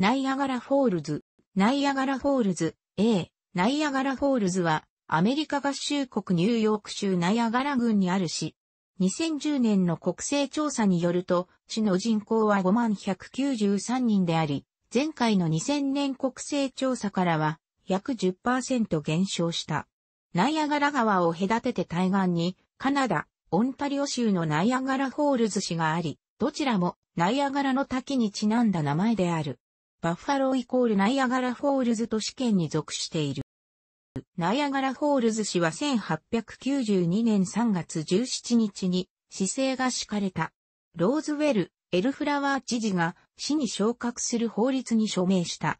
ナイアガラフォールズ、ナイアガラフォールズ、A、ナイアガラフォールズは、アメリカ合衆国ニューヨーク州ナイアガラ郡にある市。2010年の国勢調査によると、市の人口は5193人であり、前回の2000年国勢調査からは、約10%減少した。ナイアガラ川を隔てて対岸に、カナダ、オンタリオ州のナイアガラフォールズ市があり、どちらもナイアガラの滝にちなんだ名前である。バッファローイコールナイアガラフォールズ都市圏に属している。ナイアガラフォールズ市は1892年3月17日に市政が敷かれた。ローズウェル、エルフラワー知事が市に昇格する法律に署名した。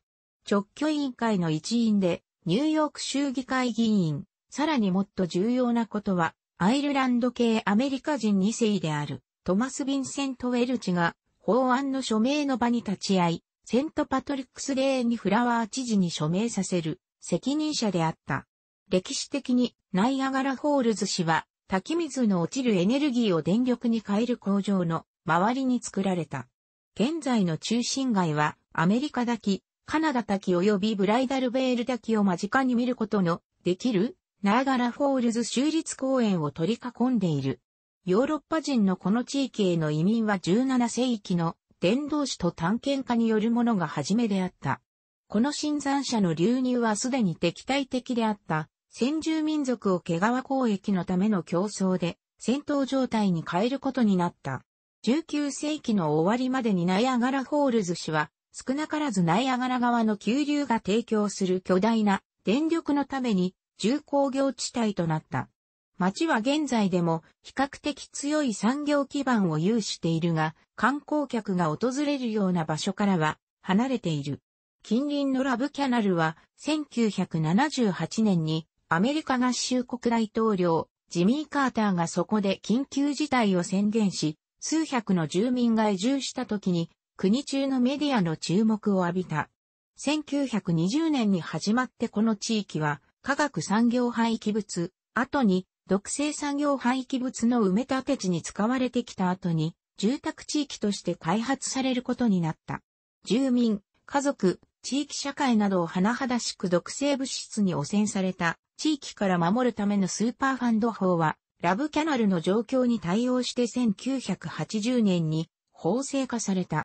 直居委員会の一員で、ニューヨーク州議会議員、さらにもっと重要なことは、アイルランド系アメリカ人2世である、トマス・ヴィンセント・ウェルチが、法案の署名の場に立ち会い、セントパトリックスデーにフラワー知事に署名させる責任者であった。歴史的にナイアガラホールズ氏は滝水の落ちるエネルギーを電力に変える工場の周りに作られた。現在の中心街はアメリカ滝、カナダ滝及びブライダルベール滝を間近に見ることのできるナイアガラホールズ州立公園を取り囲んでいる。ヨーロッパ人のこの地域への移民は17世紀の伝道師と探検家によるものが初めであった。この新山者の流入はすでに敵対的であった、先住民族を毛皮交易のための競争で、戦闘状態に変えることになった。19世紀の終わりまでにナイアガラホールズ氏は、少なからずナイアガラ側の急流が提供する巨大な電力のために重工業地帯となった。町は現在でも比較的強い産業基盤を有しているが、観光客が訪れるような場所からは離れている。近隣のラブキャナルは1978年にアメリカ合衆国大統領ジミー・カーターがそこで緊急事態を宣言し、数百の住民が移住した時に国中のメディアの注目を浴びた。1920年に始まってこの地域は科学産業廃棄物、後に毒性産業廃棄物の埋め立て地に使われてきた後に住宅地域として開発されることになった。住民、家族、地域社会などを甚だしく毒性物質に汚染された地域から守るためのスーパーファンド法は、ラブキャナルの状況に対応して1980年に法制化された。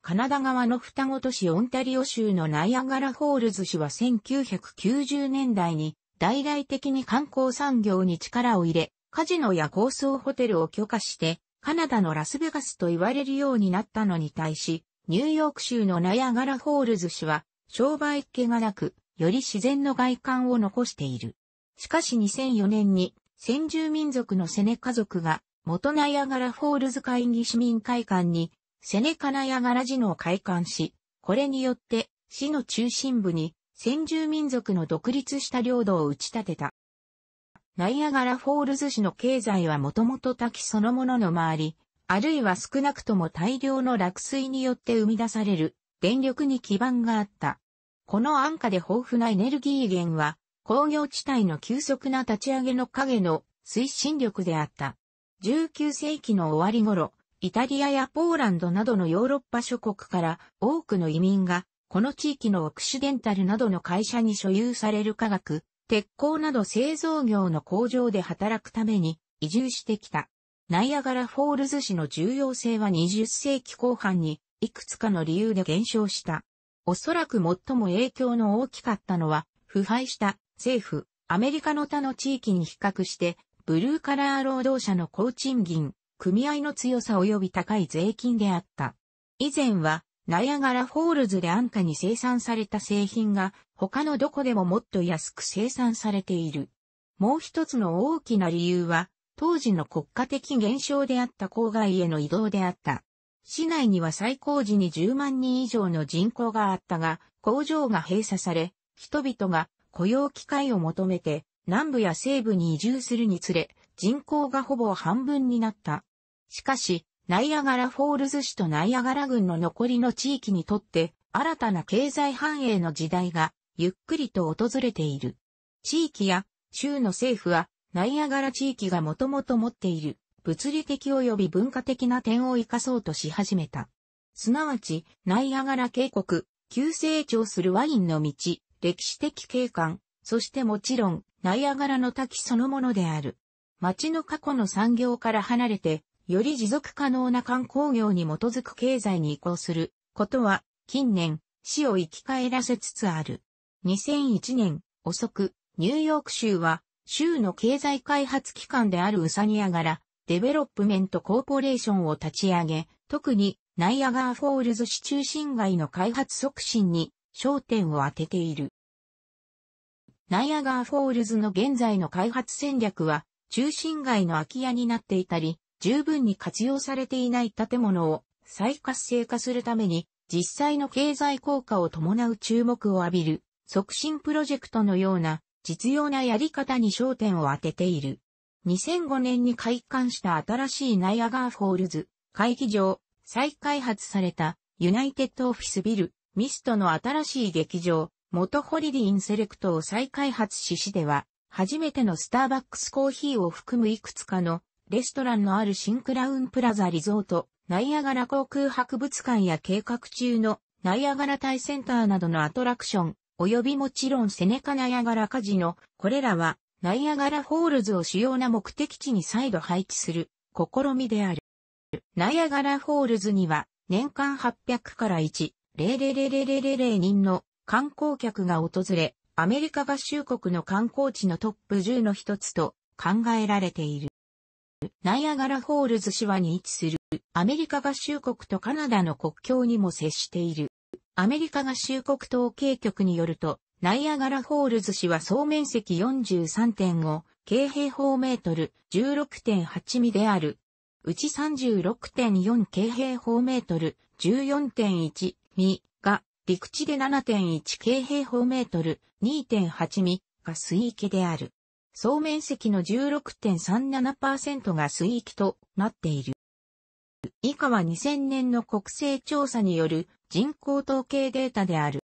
カナダ側の双子都市オンタリオ州のナイアガラホールズ市は1990年代に大々的に観光産業に力を入れ、カジノや高層ホテルを許可してカナダのラスベガスと言われるようになったのに対し、ニューヨーク州のナヤガラホールズ市は、商売っ気がなく、より自然の外観を残している。しかし2004年に、先住民族のセネ家族が、元ナヤガラホールズ会議市民会館に、セネカナヤガラ寺の開館し、これによって、市の中心部に、先住民族の独立した領土を打ち立てた。ナイアガラフォールズ市の経済はもともと滝そのものの周り、あるいは少なくとも大量の落水によって生み出される電力に基盤があった。この安価で豊富なエネルギー源は、工業地帯の急速な立ち上げの影の推進力であった。19世紀の終わり頃、イタリアやポーランドなどのヨーロッパ諸国から多くの移民が、この地域のオクシデンタルなどの会社に所有される科学、鉄鋼など製造業の工場で働くために移住してきた。ナイアガラフォールズ市の重要性は20世紀後半にいくつかの理由で減少した。おそらく最も影響の大きかったのは、腐敗した政府、アメリカの他の地域に比較して、ブルーカラー労働者の高賃金、組合の強さ及び高い税金であった。以前はナイアガラフォールズで安価に生産された製品が他のどこでももっと安く生産されている。もう一つの大きな理由は、当時の国家的現象であった郊外への移動であった。市内には最高時に10万人以上の人口があったが、工場が閉鎖され、人々が雇用機会を求めて南部や西部に移住するにつれ、人口がほぼ半分になった。しかし、ナイアガラフォールズ市とナイアガラ郡の残りの地域にとって、新たな経済繁栄の時代が、ゆっくりと訪れている。地域や州の政府は、ナイアガラ地域がもともと持っている、物理的及び文化的な点を活かそうとし始めた。すなわち、ナイアガラ渓谷、急成長するワインの道、歴史的景観、そしてもちろん、ナイアガラの滝そのものである。町の過去の産業から離れて、より持続可能な観光業に基づく経済に移行することは、近年、死を生き返らせつつある。2001年、遅く、ニューヨーク州は、州の経済開発機関であるウサニアガラ、デベロップメントコーポレーションを立ち上げ、特にナイアガーフォールズ市中心街の開発促進に焦点を当てている。ナイアガーフォールズの現在の開発戦略は、中心街の空き家になっていたり、十分に活用されていない建物を再活性化するために実際の経済効果を伴う注目を浴びる促進プロジェクトのような実用なやり方に焦点を当てている。2005年に開館した新しいナイアガーフォールズ会議場、再開発されたユナイテッドオフィスビル、ミストの新しい劇場、元ホリディインセレクトを再開発し市では、初めてのスターバックスコーヒーを含むいくつかのレストランのあるシンクラウンプラザリゾート、ナイアガラ航空博物館や計画中のナイアガラタイセンターなどのアトラクション、及びもちろんセネカナイアガラカジノ、これらはナイアガラホールズを主要な目的地に再度配置する試みである。ナイアガラホールズには年間800から1、0000000人の観光客が訪れ、アメリカ合衆国の観光地のトップ10の一つと考えられている。ナイアガラホールズ市はに位置する。アメリカ合衆国とカナダの国境にも接している。アメリカ合衆国統計局によると、ナイアガラホールズ市は総面積43.5、京平方メートル、16.8ミである。うち36.4京平方メートル、14.1ミが、陸地で7.1京平方メートル、2.8ミが水域である。総面積の16.37%が水域となっている。以下は2000年の国勢調査による人口統計データである。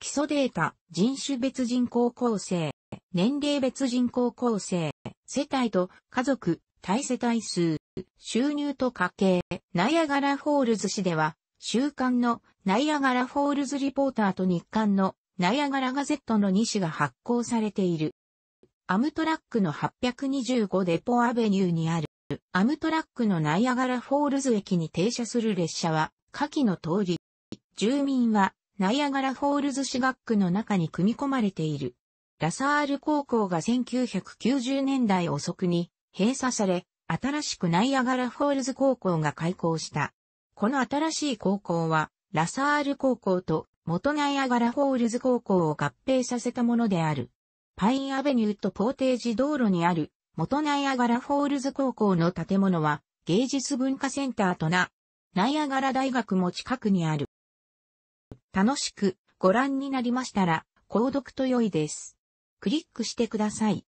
基礎データ、人種別人口構成、年齢別人口構成、世帯と家族、対世帯数、収入と家計、ナイアガラフォールズ市では、週刊のナイアガラフォールズリポーターと日刊のナイアガラガゼットの2紙が発行されている。アムトラックの825デポアベニューにある、アムトラックのナイアガラフォールズ駅に停車する列車は、下記の通り、住民は、ナイアガラフォールズ市学区の中に組み込まれている。ラサール高校が1990年代遅くに閉鎖され、新しくナイアガラフォールズ高校が開校した。この新しい高校は、ラサール高校と元ナイアガラフォールズ高校を合併させたものである。パインアベニューとポーテージ道路にある、元ナイアガラフォールズ高校の建物は、芸術文化センターとな、ナイアガラ大学も近くにある。楽しくご覧になりましたら、購読と良いです。クリックしてください。